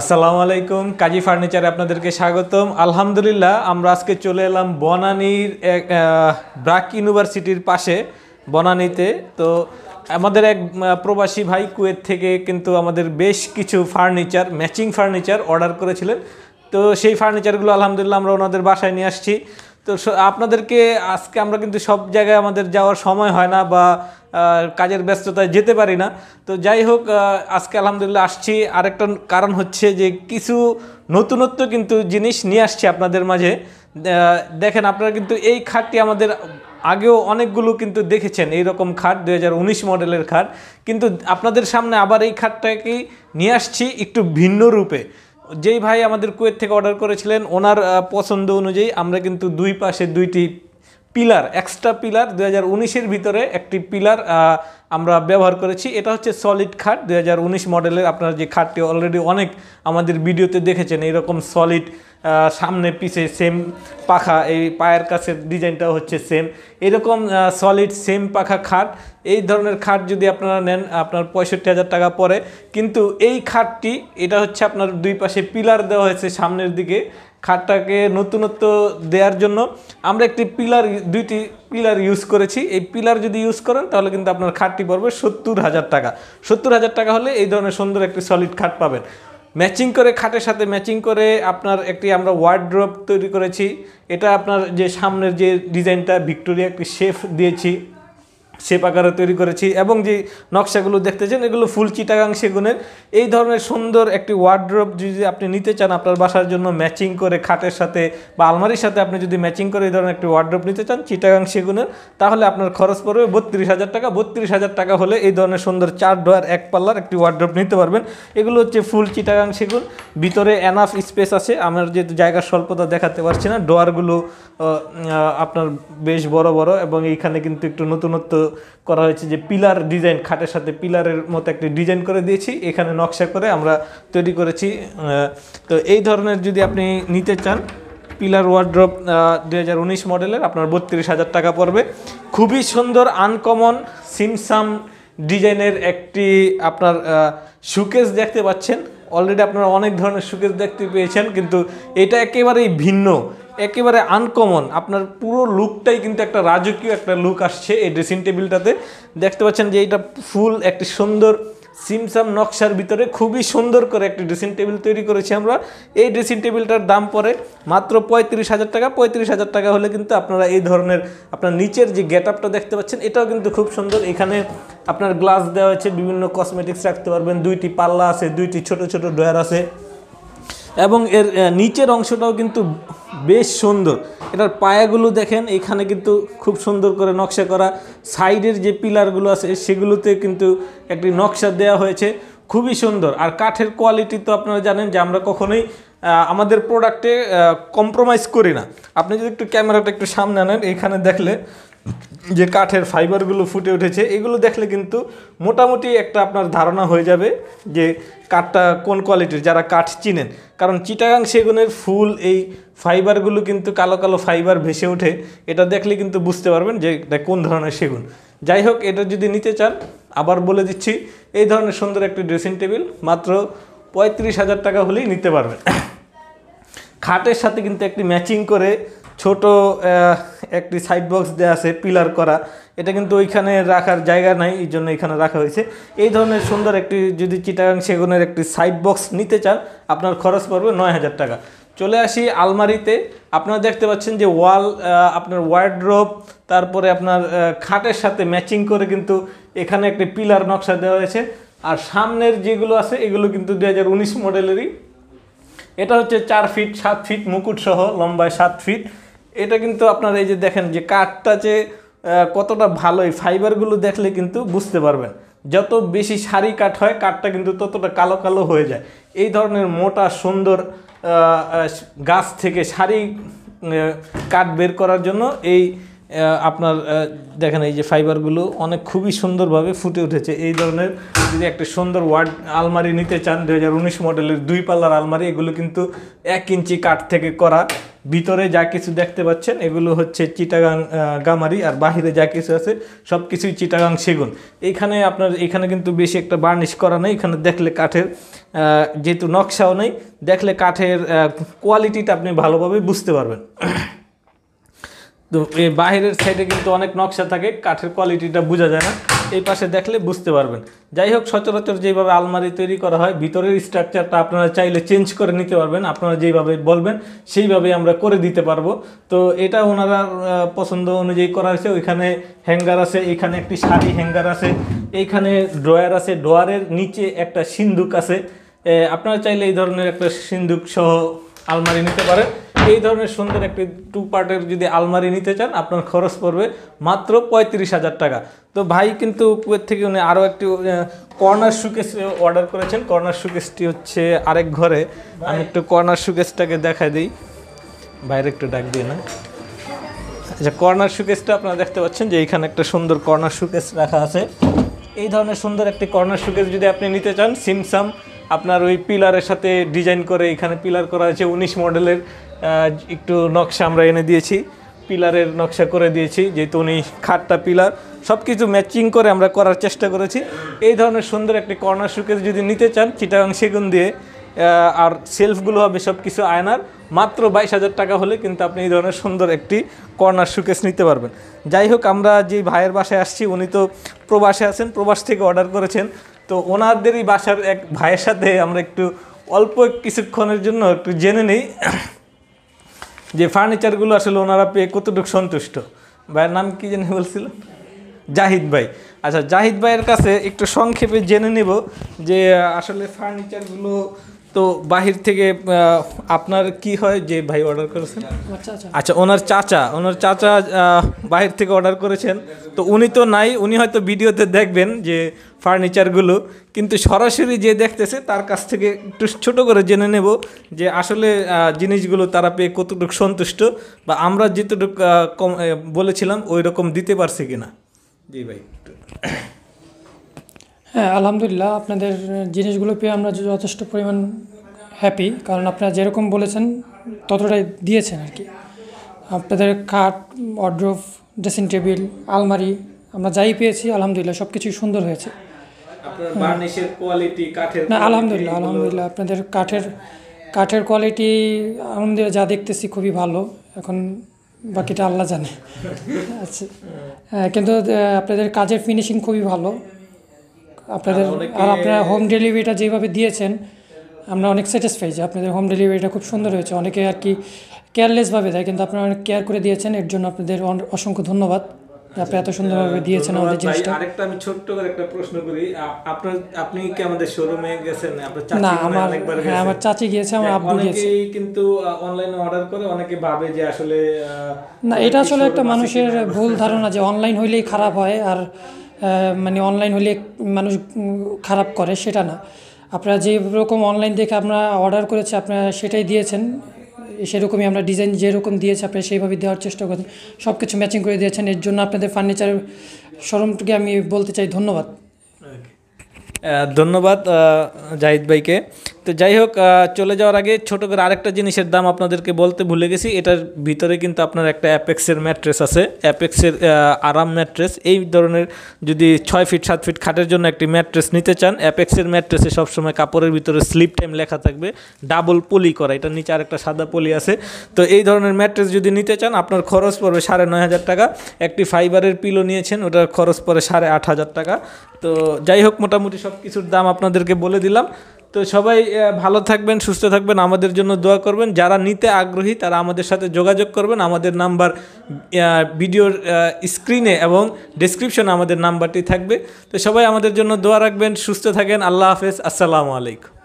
আসসালামু আলাইকুম কাজী ফার্নিচারে আপনাদেরকে স্বাগতম আলহামদুলিল্লাহ আমরা আজকে চলে এলাম বনানীর ব্রাক ইউনিভার্সিটির পাশে বনানীতে তো আমাদের এক প্রবাসী ভাই কুয়েত থেকে কিন্তু আমাদের বেশ কিছু ফার্নিচার ম্যাচিং ফার্নিচার অর্ডার করেছিলেন তো সেই ফার্নিচারগুলো আলহামদুলিল্লাহ আমরা ওনাদের বাসায় নিয়ে আসছি তো আপনাদেরকে আজকে আমরা কিন্তু সব জায়গায় আমাদের যাওয়ার সময় হয় না বা কাজের ব্যস্ততায় যেতে পারি না তো যাই হোক আজকে আলহামদুলিল্লাহ আসছি আরেকটা কারণ হচ্ছে যে কিছু নতুনত্ব কিন্তু জিনিস নিয়ে আসছি আপনাদের মাঝে দেখেন আপনারা কিন্তু এই খাটটি আমাদের আগেও অনেকগুলো কিন্তু দেখেছেন এই রকম খাট দু মডেলের খাট কিন্তু আপনাদের সামনে আবার এই খাটটাকেই নিয়ে আসছি একটু ভিন্ন রূপে যেই ভাই আমাদের কুয়েত থেকে অর্ডার করেছিলেন ওনার পছন্দ অনুযায়ী আমরা কিন্তু দুই পাশে দুইটি পিলার এক্সট্রা পিলার দু হাজার ভিতরে একটি পিলার আমরা ব্যবহার করেছি এটা হচ্ছে সলিড খাট দু মডেলের আপনার যে খাটটি অলরেডি অনেক আমাদের ভিডিওতে দেখেছেন এরকম সলিড সামনে পিছে সেম পাখা এই পায়ের কাছে ডিজাইনটা হচ্ছে সেম এরকম সলিড সেম পাখা খাট এই ধরনের খাট যদি আপনারা নেন আপনার পঁয়ষট্টি হাজার টাকা পরে কিন্তু এই খাটটি এটা হচ্ছে আপনার দুই পাশে পিলার দেওয়া হয়েছে সামনের দিকে খাটটাকে নতুনত্ব দেওয়ার জন্য আমরা একটি পিলার দুইটি পিলার ইউজ করেছি এই পিলার যদি ইউজ করেন তাহলে কিন্তু আপনার খাটটি পড়বে সত্তর হাজার টাকা সত্তর হাজার টাকা হলে এই ধরনের সুন্দর একটি সলিড খাট পাবেন ম্যাচিং করে খাটের সাথে ম্যাচিং করে আপনার একটি আমরা ওয়ার্ড্রপ তৈরি করেছি এটা আপনার যে সামনের যে ডিজাইনটা ভিক্টোরিয়া একটি শেফ দিয়েছি শেপ আকারে তৈরি করেছি এবং যে নকশাগুলো দেখতেছেন এগুলো ফুল চিটাগাং সেগুনের এই ধরনের সুন্দর একটি ওয়ার্ড্রপ যদি আপনি নিতে চান আপনার বাসার জন্য ম্যাচিং করে খাটের সাথে বা আলমারির সাথে আপনি যদি ম্যাচিং করে এই ধরনের একটি ওয়ার্ড্রপ নিতে চান চিটাগাং সেগুনের তাহলে আপনার খরচ পড়বে বত্রিশ হাজার টাকা বত্রিশ হাজার টাকা হলে এই ধরনের সুন্দর চার ডোয়ার এক পাল্লার একটি ওয়ার্ড্রপ নিতে পারবেন এগুলো হচ্ছে ফুল চিটাগাং সেগুন ভিতরে এনাফ স্পেস আছে আমার যেহেতু জায়গার স্বল্পতা দেখাতে পারছি না ডোয়ারগুলো আপনার বেশ বড় বড় এবং এইখানে কিন্তু একটু নতুনত্ব করা হয়েছে যে পিলার ডিজাইন খাটের সাথে পিলারের মতো একটি ডিজাইন করে দিয়েছি এখানে নকশা করে আমরা তৈরি করেছি তো এই ধরনের যদি আপনি নিতে চান পিলার ওয়ার্ড্রপ দু মডেলের আপনার বত্রিশ হাজার টাকা পড়বে খুবই সুন্দর আনকমন সিমসাম ডিজাইনের একটি আপনার শুকেস দেখতে পাচ্ছেন অলরেডি আপনারা অনেক ধরনের শুকেস দেখতে পেয়েছেন কিন্তু এটা একেবারেই ভিন্ন একেবারে আনকমন আপনার পুরো লুকটাই কিন্তু একটা রাজকীয় একটা লুক আসছে এই ড্রেসিং টেবিলটাতে দেখতে পাচ্ছেন যে এটা ফুল একটি সুন্দর সিমসাম নকশার ভিতরে খুবই সুন্দর করে একটি ড্রেসিং টেবিল তৈরি করেছি আমরা এই ড্রেসিং টেবিলটার দাম পরে মাত্র পঁয়ত্রিশ হাজার টাকা পঁয়ত্রিশ হাজার টাকা হলে কিন্তু আপনারা এই ধরনের আপনার নিচের যে গেট আপটা দেখতে পাচ্ছেন এটাও কিন্তু খুব সুন্দর এখানে আপনার গ্লাস দেওয়া হয়েছে বিভিন্ন কসমেটিক্স রাখতে পারবেন দুইটি পাল্লা আছে দুইটি ছোট ছোট ড্রয়ার আছে এবং এর নিচের অংশটাও কিন্তু বেশ সুন্দর এটার পায়াগুলো দেখেন এখানে কিন্তু খুব সুন্দর করে নকশা করা সাইডের যে পিলারগুলো আছে সেগুলোতে কিন্তু একটি নকশা দেয়া হয়েছে খুবই সুন্দর আর কাঠের কোয়ালিটি তো আপনারা জানেন যে আমরা কখনোই আমাদের প্রোডাক্টে কম্প্রোমাইজ করি না আপনি যদি একটু ক্যামেরাটা একটু সামনে আনেন এখানে দেখলে যে কাঠের ফাইবারগুলো ফুটে উঠেছে এগুলো দেখলে কিন্তু মোটামুটি একটা আপনার ধারণা হয়ে যাবে যে কাঠটা কোন কোয়ালিটির যারা কাঠ চিনেন কারণ চিটাগাং সেগুনের ফুল এই ফাইবারগুলো কিন্তু কালো কালো ফাইবার ভেসে ওঠে এটা দেখলে কিন্তু বুঝতে পারবেন যে এটা কোন ধরনের সেগুন যাই হোক এটা যদি নিতে চান আবার বলে দিচ্ছি এই ধরনের সুন্দর একটি ড্রেসিং টেবিল মাত্র পঁয়ত্রিশ হাজার টাকা হলেই নিতে পারবেন খাটের সাথে কিন্তু একটি ম্যাচিং করে ছোট একটি সাইড বক্স দেওয়া আছে পিলার করা এটা কিন্তু ওইখানে রাখার জায়গা নাই এই জন্য এখানে রাখা হয়েছে এই ধরনের সুন্দর একটি যদি চিটাগাং সেগুনের একটি সাইড বক্স নিতে চান আপনার খরচ পড়বে নয় হাজার টাকা চলে আসি আলমারিতে আপনারা দেখতে পাচ্ছেন যে ওয়াল আপনার ওয়ার্ড্রোপ তারপরে আপনার খাটের সাথে ম্যাচিং করে কিন্তু এখানে একটি পিলার নকশা দেওয়া হয়েছে আর সামনের যেগুলো আছে এগুলো কিন্তু দু হাজার উনিশ মডেলেরই এটা হচ্ছে চার ফিট সাত ফিট মুকুট সহ লম্বায় সাত ফিট এটা কিন্তু আপনার এই যে দেখেন যে কাঠটা যে কতটা ভালো এই ফাইবারগুলো দেখলে কিন্তু বুঝতে পারবেন যত বেশি সারি কাঠ হয় কাঠটা কিন্তু ততটা কালো কালো হয়ে যায় এই ধরনের মোটা সুন্দর গাছ থেকে সারি কাঠ বের করার জন্য এই আপনার দেখেন এই যে ফাইবারগুলো অনেক খুবই সুন্দরভাবে ফুটে উঠেছে এই ধরনের যদি একটা সুন্দর ওয়ার্ড আলমারি নিতে চান দু মডেলের দুই পাল্লার আলমারি এগুলো কিন্তু এক ইঞ্চি কাঠ থেকে করা ভিতরে যা কিছু দেখতে পাচ্ছেন এগুলো হচ্ছে চিটাগাং গামারি আর বাহিরে যা কিছু আছে সব কিছুই চিটাগাং সেগুন এইখানে আপনার এখানে কিন্তু বেশি একটা বার্নিশ করা নেই এখানে দেখলে কাঠের যেহেতু নকশাও নেই দেখলে কাঠের কোয়ালিটিটা আপনি ভালোভাবে বুঝতে পারবেন তো এই বাহিরের সাইডে কিন্তু অনেক নকশা থাকে কাঠের কোয়ালিটিটা বোঝা যায় না এই পাশে দেখলে বুঝতে পারবেন যাই হোক সচরাচর যেভাবে আলমারি তৈরি করা হয় ভিতরের স্ট্রাকচারটা আপনারা চাইলে চেঞ্জ করে নিতে পারবেন আপনারা যেভাবে বলবেন সেইভাবে আমরা করে দিতে পারবো তো এটা ওনারা পছন্দ অনুযায়ী করা হয়েছে ওইখানে হ্যাঙ্গার আছে এখানে একটি শাড়ি হ্যাঙ্গার আছে এইখানে ড্রয়ার আছে ড্রয়ারের নিচে একটা সিন্ধুক আছে আপনারা চাইলে এই ধরনের একটা সিন্ধুক সহ আলমারি নিতে পারেন এই ধরনের সুন্দর একটি টু পার্টের যদি আলমারি নিতে চান আপনার খরচ পড়বে মাত্র পঁয়ত্রিশ হাজার টাকা তো ভাই কিন্তু থেকে উনি আরও একটি কর্নার সুকেস অর্ডার করেছেন কর্নার সুকেসটি হচ্ছে আরেক ঘরে আমি একটু কর্নার সুকেসটাকে দেখা দিই বাইরে একটু ডাক দিই না আচ্ছা কর্নার সুকেসটা আপনারা দেখতে পাচ্ছেন যে এইখানে একটা সুন্দর কর্নার সুকেস রাখা আছে এই ধরনের সুন্দর একটি কর্নার সুকেস যদি আপনি নিতে চান সিমসাম আপনার ওই পিলারের সাথে ডিজাইন করে এখানে পিলার করা হয়েছে উনিশ মডেলের একটু নকশা আমরা এনে দিয়েছি পিলারের নকশা করে দিয়েছি যেহেতু উনি খাটটা পিলার সব কিছু ম্যাচিং করে আমরা করার চেষ্টা করেছি এই ধরনের সুন্দর একটি কর্নার শুকেজ যদি নিতে চান চিটাং সেগুন দিয়ে আর সেলফগুলো হবে সব কিছু আয়নার মাত্র বাইশ হাজার টাকা হলে কিন্তু আপনি এই ধরনের সুন্দর একটি কর্নার সুকেস নিতে পারবেন যাই হোক আমরা যে ভাইয়ের বাসায় আসছি উনি তো প্রবাসে আছেন প্রবাস থেকে অর্ডার করেছেন তো ওনাদেরই বাসার এক ভাইয়ের সাথে আমরা একটু অল্প কিছুক্ষণের জন্য একটু জেনে নিই যে ফার্নিচারগুলো আসলে ওনারা পেয়ে কতটুকু সন্তুষ্ট ভাইয়ের নাম কি জানি বলছিল জাহিদ ভাই আচ্ছা জাহিদ ভাইয়ের কাছে একটু সংক্ষেপে জেনে নেব যে আসলে ফার্নিচারগুলো তো বাহির থেকে আপনার কি হয় যে ভাই অর্ডার করেছেন আচ্ছা ওনার চাচা ওনার চাচা বাহির থেকে অর্ডার করেছেন তো উনি তো নাই উনি হয়তো ভিডিওতে দেখবেন যে ফার্নিচারগুলো কিন্তু সরাসরি যে দেখতেছে তার কাছ থেকে একটু ছোটো করে জেনে নেব যে আসলে জিনিসগুলো তারা পেয়ে কতটুকু সন্তুষ্ট বা আমরা যেতটুকু বলেছিলাম ওই রকম দিতে পারছি কিনা জি ভাই হ্যাঁ আলহামদুলিল্লাহ আপনাদের জিনিসগুলো পেয়ে আমরা যথেষ্ট পরিমাণ হ্যাপি কারণ আপনারা যেরকম বলেছেন ততটাই দিয়েছেন আর কি আপনাদের খাট অড্রোভ ড্রেসিং টেবিল আলমারি আমরা যাই পেয়েছি আলহামদুলিল্লাহ সব কিছুই সুন্দর হয়েছে না আলহামদুলিল্লাহ আলহামদুলিল্লাহ আপনাদের কাঠের কাঠের কোয়ালিটি আলহামদুলিল্লাহ যা দেখতেছি খুবই ভালো এখন বাকিটা আল্লাহ জানে আচ্ছা হ্যাঁ, কিন্তু আপনাদের কাজের ফিনিশিং খুবই ভালো আপনাদের আর আপনারা হোম ডেলিভারিটা যেভাবে দিয়েছেন আমরা অনেক স্যাটিসফাই যে আপনাদের হোম ডেলিভারিটা খুব সুন্দর হয়েছে অনেকে আর কি কেয়ারলেসভাবে দেয় কিন্তু আপনারা অনেক কেয়ার করে দিয়েছেন এর জন্য আপনাদের অসংখ্য ধন্যবাদ আপনি এত সুন্দরভাবে দিয়েছেন আমাদের জিনিসটা আরেকটা আমি ছোট্ট করে একটা প্রশ্ন করি আপনার আপনি কি আমাদের শোরুমে গেছেন না আমার হ্যাঁ আমার চাচি গিয়েছে আমার আব্বু গিয়েছে কিন্তু অনলাইনে অর্ডার করে অনেকে ভাবে যে আসলে না এটা আসলে একটা মানুষের ভুল ধারণা যে অনলাইন হইলেই খারাপ হয় আর মানে অনলাইন হলে মানুষ খারাপ করে সেটা না আপনারা যে রকম অনলাইন দেখে আমরা অর্ডার করেছি আপনারা সেটাই দিয়েছেন সেরকমই আমরা ডিজাইন যেরকম দিয়েছে আপনি সেইভাবে দেওয়ার চেষ্টা করেন সব কিছু ম্যাচিং করে দিয়েছেন এর জন্য আপনাদের ফার্নিচার শোরুমটিকে আমি বলতে চাই ধন্যবাদ ধন্যবাদ জাহিদ ভাইকে তো যাই হোক চলে যাওয়ার আগে ছোটো করে আরেকটা জিনিসের দাম আপনাদেরকে বলতে ভুলে গেছি এটার ভিতরে কিন্তু আপনার একটা অ্যাপেক্সের ম্যাট্রেস আছে অ্যাপেক্সের আরাম ম্যাট্রেস এই ধরনের যদি ছয় ফিট সাত ফিট খাটের জন্য একটি ম্যাট্রেস নিতে চান অ্যাপেক্সের ম্যাট্রেসে সবসময় কাপড়ের ভিতরে স্লিপ টাইম লেখা থাকবে ডাবল পলি করা এটা নিচে আরেকটা সাদা পলি আছে তো এই ধরনের ম্যাট্রেস যদি নিতে চান আপনার খরচ পড়বে সাড়ে নয় হাজার টাকা একটি ফাইবারের পিলো নিয়েছেন ওটার খরচ পড়ে সাড়ে আট হাজার টাকা তো যাই হোক মোটামুটি সব কিছুর দাম আপনাদেরকে বলে দিলাম তো সবাই ভালো থাকবেন সুস্থ থাকবেন আমাদের জন্য দোয়া করবেন যারা নিতে আগ্রহী তারা আমাদের সাথে যোগাযোগ করবেন আমাদের নাম্বার ভিডিওর স্ক্রিনে এবং ডিসক্রিপশনে আমাদের নাম্বারটি থাকবে তো সবাই আমাদের জন্য দোয়া রাখবেন সুস্থ থাকেন আল্লাহ হাফেজ আসসালামু আলাইকুম